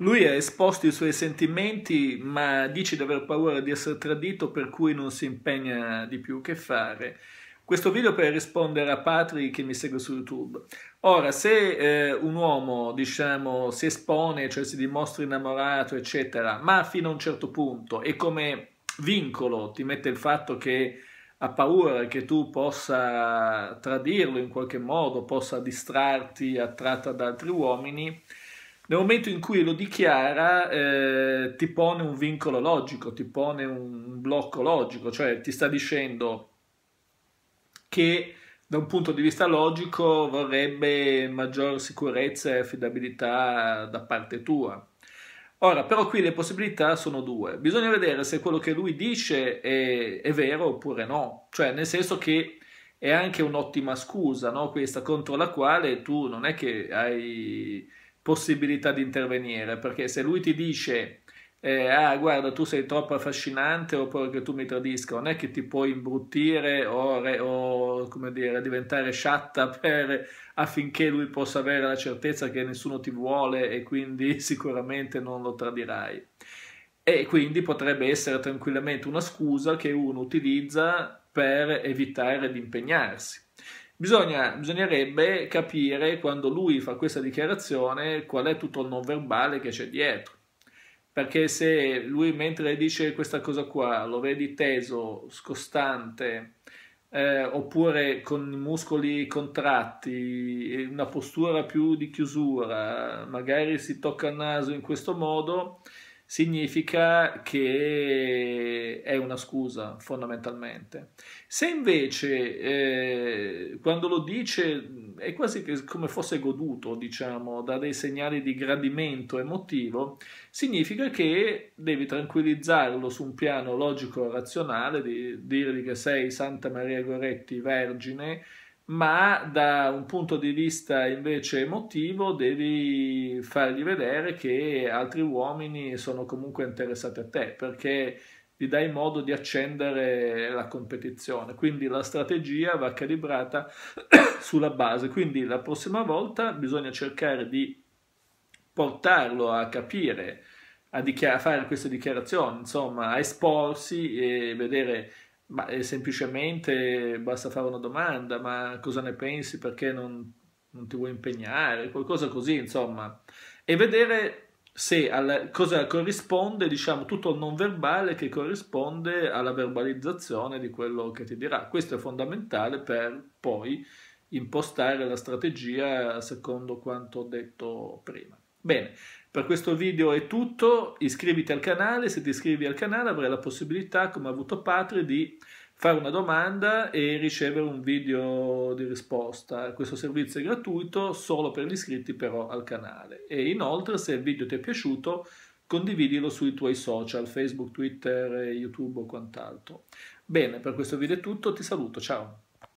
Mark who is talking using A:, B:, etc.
A: Lui ha esposto i suoi sentimenti, ma dice di aver paura di essere tradito, per cui non si impegna di più che fare. Questo video per rispondere a Patri che mi segue su YouTube. Ora, se eh, un uomo, diciamo, si espone, cioè si dimostra innamorato, eccetera, ma fino a un certo punto e come vincolo ti mette il fatto che ha paura che tu possa tradirlo in qualche modo, possa distrarti attratta da altri uomini, nel momento in cui lo dichiara, eh, ti pone un vincolo logico, ti pone un blocco logico, cioè ti sta dicendo che da un punto di vista logico vorrebbe maggior sicurezza e affidabilità da parte tua. Ora, però qui le possibilità sono due. Bisogna vedere se quello che lui dice è, è vero oppure no. Cioè, nel senso che è anche un'ottima scusa, no? Questa contro la quale tu non è che hai possibilità di intervenire, perché se lui ti dice eh, ah guarda tu sei troppo affascinante oppure che tu mi tradisca, non è che ti puoi imbruttire o, re, o come dire, diventare sciatta per, affinché lui possa avere la certezza che nessuno ti vuole e quindi sicuramente non lo tradirai. E quindi potrebbe essere tranquillamente una scusa che uno utilizza per evitare di impegnarsi. Bisogna, bisognerebbe capire quando lui fa questa dichiarazione qual è tutto il non verbale che c'è dietro. Perché se lui mentre dice questa cosa qua lo vedi teso, scostante, eh, oppure con i muscoli contratti, una postura più di chiusura, magari si tocca il naso in questo modo, significa che è una scusa fondamentalmente. Se invece eh, quando lo dice è quasi come fosse goduto, diciamo, da dei segnali di gradimento emotivo, significa che devi tranquillizzarlo su un piano logico razionale, di dirgli che sei Santa Maria Goretti vergine, ma da un punto di vista invece emotivo devi fargli vedere che altri uomini sono comunque interessati a te, perché gli dai modo di accendere la competizione. Quindi la strategia va calibrata sulla base. Quindi la prossima volta bisogna cercare di portarlo a capire, a, a fare queste dichiarazioni, insomma, a esporsi e vedere. Ma eh, semplicemente basta fare una domanda, ma cosa ne pensi? Perché non, non ti vuoi impegnare? Qualcosa così, insomma. E vedere se alla, cosa corrisponde, diciamo, tutto il non verbale che corrisponde alla verbalizzazione di quello che ti dirà. Questo è fondamentale per poi impostare la strategia secondo quanto detto prima. Bene, per questo video è tutto, iscriviti al canale, se ti iscrivi al canale avrai la possibilità, come ha avuto Patri, di fare una domanda e ricevere un video di risposta. Questo servizio è gratuito solo per gli iscritti però al canale. E inoltre se il video ti è piaciuto condividilo sui tuoi social, Facebook, Twitter, YouTube o quant'altro. Bene, per questo video è tutto, ti saluto, ciao!